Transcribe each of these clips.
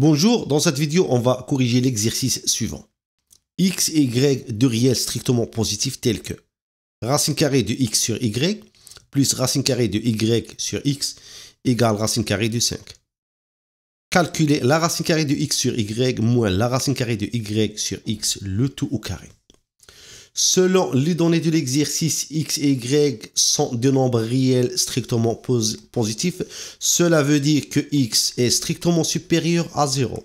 Bonjour, dans cette vidéo, on va corriger l'exercice suivant. x et y de réels strictement positif tels que racine carrée de x sur y plus racine carrée de y sur x égale racine carrée de 5. Calculer la racine carrée de x sur y moins la racine carrée de y sur x, le tout au carré. Selon les données de l'exercice X et Y sont des nombres réels strictement positifs, cela veut dire que X est strictement supérieur à 0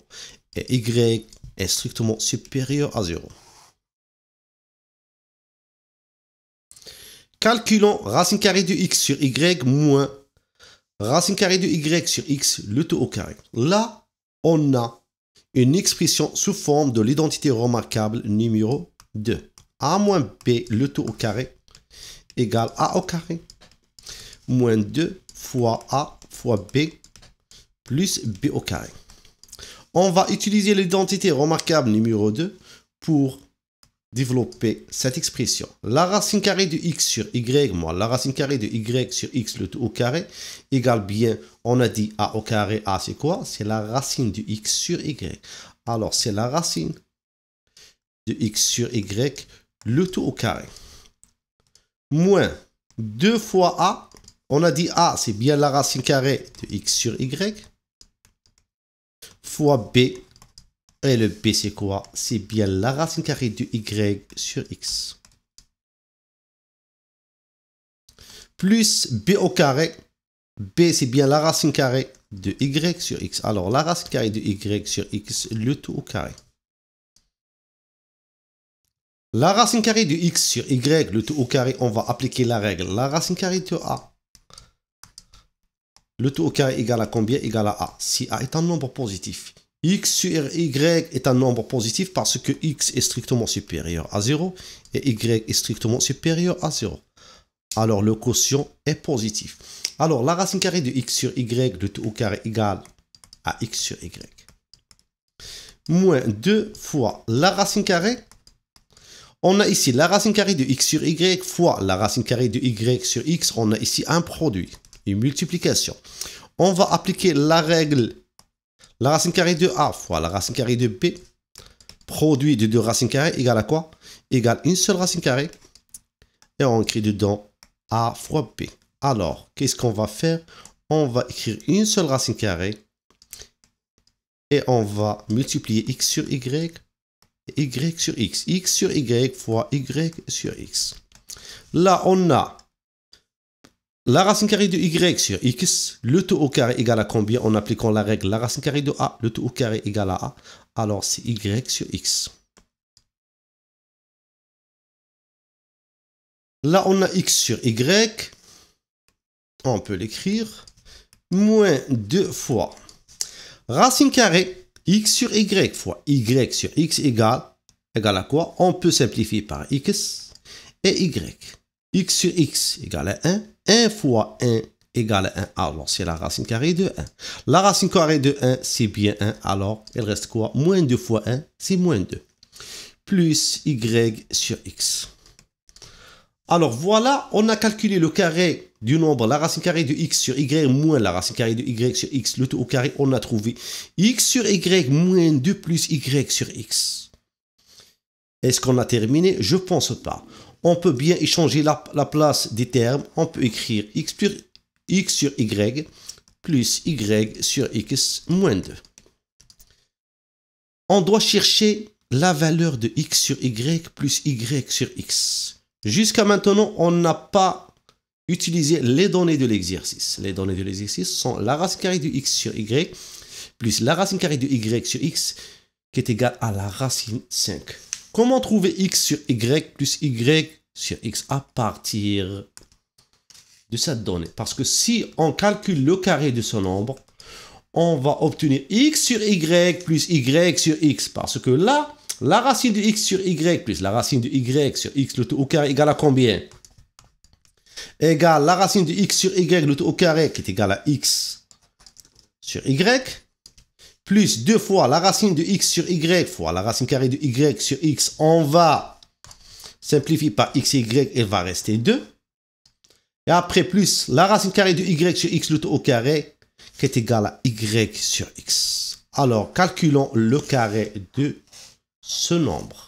et Y est strictement supérieur à 0. Calculons racine carrée de X sur Y moins racine carrée de Y sur X, le tout au carré. Là, on a une expression sous forme de l'identité remarquable numéro 2. A moins B, le tout au carré, égale A au carré, moins 2 fois A fois B, plus B au carré. On va utiliser l'identité remarquable numéro 2 pour développer cette expression. La racine carrée de x sur y, moins la racine carrée de y sur x, le tout au carré, égale bien, on a dit a au carré, a c'est quoi C'est la racine de x sur y. Alors, c'est la racine de x sur y, le tout au carré. Moins 2 fois A, on a dit A, c'est bien la racine carrée de X sur Y, fois B, et le B c'est quoi C'est bien la racine carrée de Y sur X. Plus B au carré, B c'est bien la racine carrée de y sur x. Alors la racine carrée de y sur x, le tout au carré. La racine carrée de x sur y, le tout au carré, on va appliquer la règle. La racine carrée de a. Le tout au carré égale à combien Égale à a. Si a est un nombre positif. x sur y est un nombre positif parce que x est strictement supérieur à 0 et y est strictement supérieur à 0. Alors le quotient est positif. Alors la racine carrée de x sur y, le tout au carré égale à x sur y. Moins 2 fois la racine carrée on a ici la racine carrée de x sur y fois la racine carrée de y sur x. On a ici un produit, une multiplication. On va appliquer la règle la racine carrée de a fois la racine carrée de b. Produit de deux racines carrées égale à quoi Égale une seule racine carrée. Et on écrit dedans a fois b. Alors, qu'est-ce qu'on va faire On va écrire une seule racine carrée et on va multiplier x sur y y sur x, x sur y fois y sur x. Là, on a la racine carrée de y sur x, le tout au carré égale à combien en appliquant la règle la racine carrée de a, le tout au carré égale à a. Alors, c'est y sur x. Là, on a x sur y. On peut l'écrire. Moins 2 fois. Racine carrée x sur y fois y sur x égale, à quoi On peut simplifier par x et y. x sur x égale à 1. 1 fois 1 égale à 1. Alors, c'est la racine carrée de 1. La racine carrée de 1, c'est bien 1. Alors, il reste quoi Moins 2 fois 1, c'est moins 2. Plus y sur x. Alors voilà, on a calculé le carré du nombre, la racine carrée de x sur y moins la racine carrée de y sur x, le tout au carré, on a trouvé x sur y moins 2 plus y sur x. Est-ce qu'on a terminé Je pense pas. On peut bien échanger la, place des termes. On peut écrire x sur, x sur y plus y sur x moins 2. On doit chercher la valeur de x sur y plus y sur x. Jusqu'à maintenant, on n'a pas utilisé les données de l'exercice. Les données de l'exercice sont la racine carrée de x sur y plus la racine carrée de y sur x qui est égale à la racine 5. Comment trouver x sur y plus y sur x à partir de cette donnée Parce que si on calcule le carré de ce nombre, on va obtenir x sur y plus y sur x. Parce que là, la racine de x sur y plus la racine de y sur x le tout au carré égale à combien Égale la racine de x sur y le tout au carré qui est égal à x sur y plus deux fois la racine de x sur y fois la racine carrée de y sur x. On va simplifier par x, y elle va rester 2. Et après plus la racine carrée de y sur x le tout au carré qui est égal à y sur x. Alors calculons le carré de ce nombre.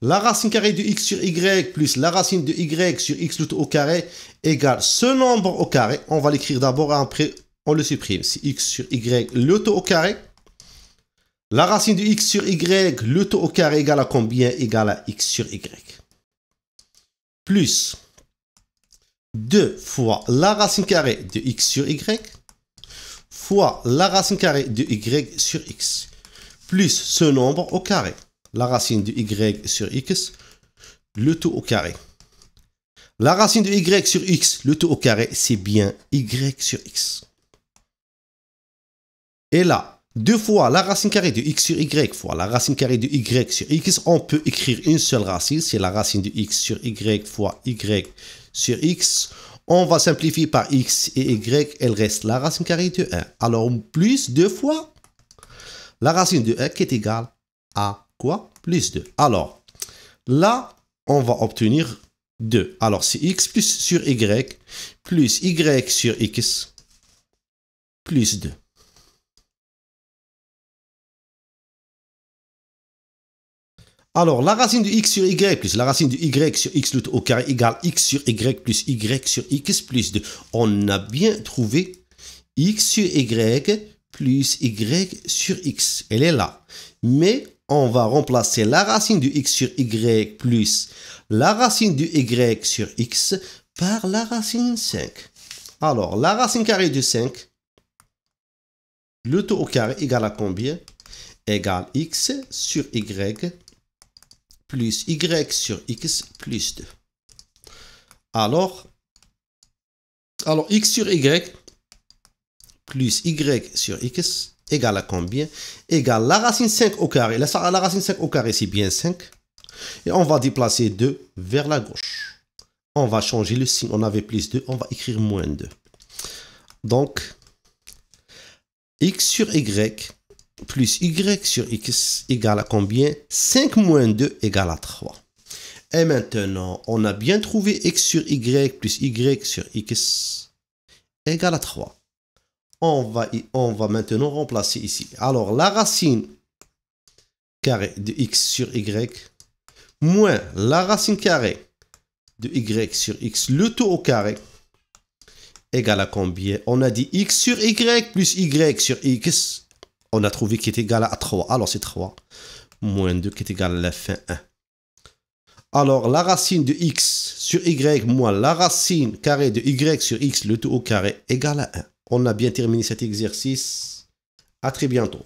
La racine carrée de x sur y plus la racine de y sur x taux au carré égale ce nombre au carré. On va l'écrire d'abord après on le supprime. C'est x sur y le taux au carré. La racine de x sur y le taux au carré égale à combien Égale à x sur y. Plus 2 fois la racine carrée de x sur y fois la racine carrée de y sur x plus ce nombre au carré. La racine de y sur x, le tout au carré. La racine de y sur x, le tout au carré, c'est bien y sur x. Et là, deux fois la racine carrée de x sur y fois la racine carrée de y sur x, on peut écrire une seule racine, c'est la racine de x sur y fois y sur x. On va simplifier par x et y, elle reste la racine carrée de 1. Alors, plus deux fois la racine de x est égale à quoi Plus 2. Alors, là, on va obtenir 2. Alors, c'est x plus sur y plus y sur x plus 2. Alors, la racine de x sur y plus la racine de y sur x tout au carré égale x sur y plus y sur x plus 2. On a bien trouvé x sur y plus y sur x. Elle est là. Mais on va remplacer la racine du x sur y plus la racine du y sur x par la racine 5. Alors, la racine carrée de 5, le tout au carré égale à combien Égale x sur y plus y sur x plus 2. Alors, alors x sur y, plus y sur x égale à combien Égale la racine 5 au carré. La, la racine 5 au carré, c'est bien 5. Et on va déplacer 2 vers la gauche. On va changer le signe. On avait plus 2, on va écrire moins 2. Donc, x sur y plus y sur x égale à combien 5 moins 2 égale à 3. Et maintenant, on a bien trouvé x sur y plus y sur x égale à 3 on va, on va maintenant remplacer ici. Alors, la racine carré de x sur y moins la racine carrée de y sur x, le tout au carré, égale à combien On a dit x sur y plus y sur x. On a trouvé qu'il est égal à 3. Alors, c'est 3 moins 2 qui est égal à la fin 1. Alors, la racine de x sur y moins la racine carrée de y sur x, le tout au carré, égale à 1. On a bien terminé cet exercice. À très bientôt.